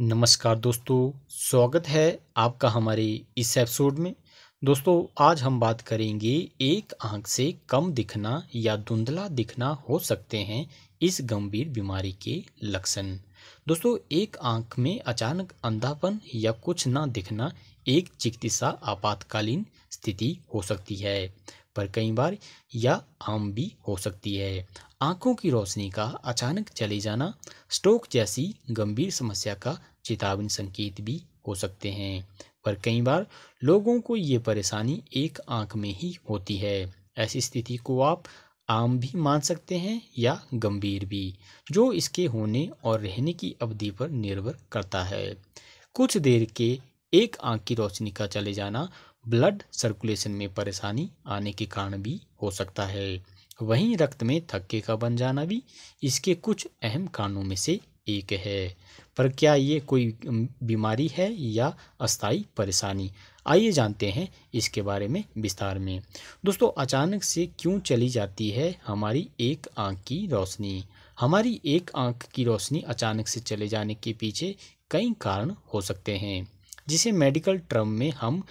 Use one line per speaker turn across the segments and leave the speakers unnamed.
नमस्कार दोस्तों स्वागत है आपका हमारे इस एपिसोड में दोस्तों आज हम बात करेंगे एक आंख से कम दिखना या धुंधला दिखना हो सकते हैं इस गंभीर बीमारी के लक्षण दोस्तों एक आंख में अचानक अंधापन या कुछ ना दिखना एक चिकित्सा आपातकालीन स्थिति हो सकती है पर कई बार यह आम भी हो सकती है आंखों की रोशनी का अचानक चले जाना स्ट्रोक जैसी गंभीर समस्या का चेतावनी संकेत भी हो सकते हैं पर कई बार लोगों को ये परेशानी एक आंख में ही होती है ऐसी स्थिति को आप आम भी मान सकते हैं या गंभीर भी जो इसके होने और रहने की अवधि पर निर्भर करता है कुछ देर के एक आंख की रोशनी का चले जाना ब्लड सर्कुलेशन में परेशानी आने के कारण भी हो सकता है वहीं रक्त में थक्के का बन जाना भी इसके कुछ अहम कारणों में से एक है पर क्या ये कोई बीमारी है या अस्थाई परेशानी आइए जानते हैं इसके बारे में विस्तार में दोस्तों अचानक से क्यों चली जाती है हमारी एक आंख की रोशनी हमारी एक आंख की रोशनी अचानक से चले जाने के पीछे कई कारण हो सकते हैं जिसे मेडिकल टर्म में हम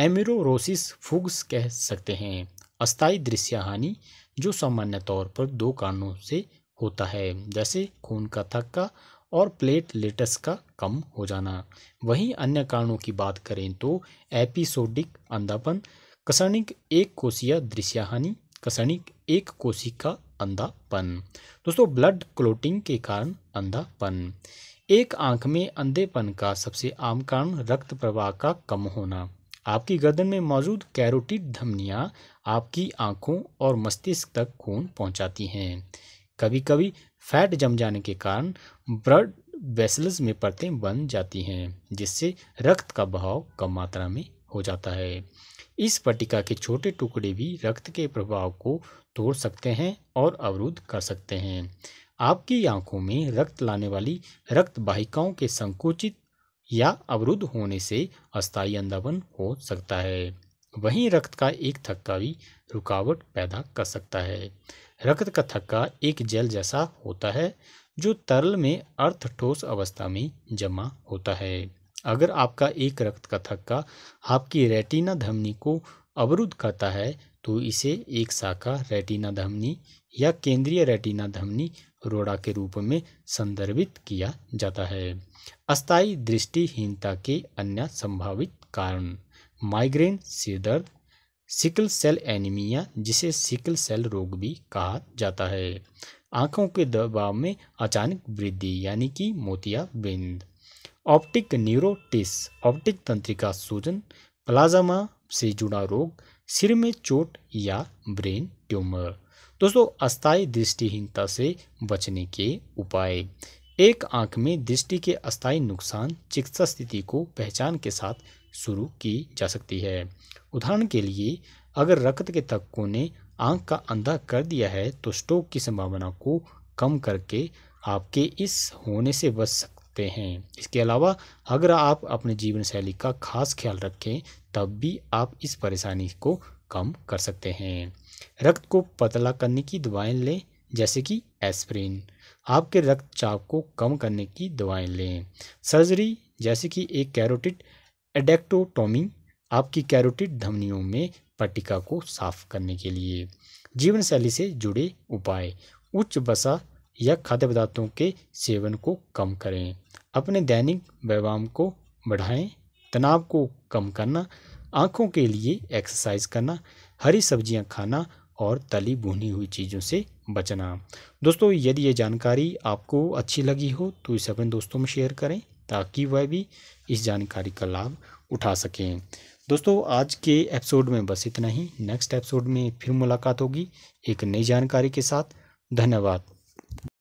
एमिरोरोसिस फुग्स कह सकते हैं अस्थायी दृश्य हानि जो सामान्य तौर पर दो कारणों से होता है जैसे खून का थक्का और प्लेटलेटस का कम हो जाना वहीं अन्य कारणों की बात करें तो एपिसोडिक अंधापन कसणिक एक कोशिया दृश्य हानि कसणिक एक कोशिका अंधापन दोस्तों ब्लड क्लोटिंग के कारण अंधापन एक आंख में अंधेपन का सबसे आम कारण रक्त प्रवाह का कम होना आपकी गर्दन में मौजूद कैरोटिड धमनियाँ आपकी आँखों और मस्तिष्क तक खून पहुँचाती हैं कभी कभी फैट जम जाने के कारण ब्लड वेसल्स में परतें बन जाती हैं जिससे रक्त का बहाव कम मात्रा में हो जाता है इस पटिका के छोटे टुकड़े भी रक्त के प्रभाव को तोड़ सकते हैं और अवरुद्ध कर सकते हैं आपकी आंखों में रक्त लाने वाली रक्त वाहिकाओं के संकुचित या अवरुद्ध होने से अस्थायी अंधापन हो सकता है वहीं रक्त का एक थक्का भी रुकावट पैदा कर सकता है रक्त का थक्का एक जल जैसा होता है जो तरल में अर्थ ठोस अवस्था में जमा होता है अगर आपका एक रक्त का थक्का आपकी रेटिना धमनी को अवरुद्ध करता है तो इसे एक शाखा रेटिना धमनी या केंद्रीय रेटिना धमनी रोड़ा के रूप में संदर्भित किया जाता है अस्थायी दृष्टिहीनता के अन्य संभावित कारण माइग्रेन सिरदर्द सिकल सेल एनीमिया जिसे सिकल सेल रोग भी कहा जाता है आंखों के दबाव में अचानक वृद्धि यानी कि मोतिया बिंद ऑप्टिक न्यूरोटिस ऑप्टिक तंत्रिका सूजन प्लाज्मा से जुड़ा रोग सिर में चोट या ब्रेन ट्यूमर दोस्तों अस्थायी दृष्टिहीनता से बचने के उपाय एक आंख में दृष्टि के अस्थायी नुकसान चिकित्सा स्थिति को पहचान के साथ शुरू की जा सकती है उदाहरण के लिए अगर रक्त के तक्कों ने आंख का अंधा कर दिया है तो स्ट्रोक की संभावना को कम करके आपके इस होने से बच सकते हैं इसके अलावा अगर आप अपने जीवन शैली का खास ख्याल रखें तब भी आप इस परेशानी को कम कर सकते हैं रक्त को पतला करने की दवाएं लें जैसे कि एस्प्रिन आपके रक्तचाप को कम करने की दवाएं लें सर्जरी जैसे कि एक कैरोटिड एडेक्टोटोमी आपकी कैरोटिड धमनियों में पट्टिका को साफ करने के लिए जीवन शैली से जुड़े उपाय उच्च बसा या खाद्य पदार्थों के सेवन को कम करें अपने दैनिक व्यायाम को बढ़ाएं तनाव को कम करना आँखों के लिए एक्सरसाइज करना हरी सब्जियां खाना और तली भुनी हुई चीज़ों से बचना दोस्तों यदि ये जानकारी आपको अच्छी लगी हो तो इसे अपने दोस्तों में शेयर करें ताकि वह भी इस जानकारी का लाभ उठा सकें दोस्तों आज के एपिसोड में बस इतना ही नेक्स्ट एपिसोड में फिर मुलाकात होगी एक नई जानकारी के साथ धन्यवाद